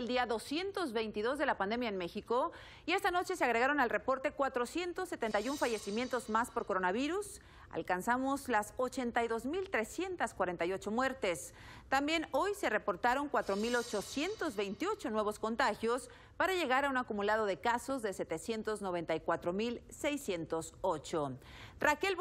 el día 222 de la pandemia en México y esta noche se agregaron al reporte 471 fallecimientos más por coronavirus. Alcanzamos las 82.348 muertes. También hoy se reportaron 4.828 nuevos contagios para llegar a un acumulado de casos de 794.608. Raquel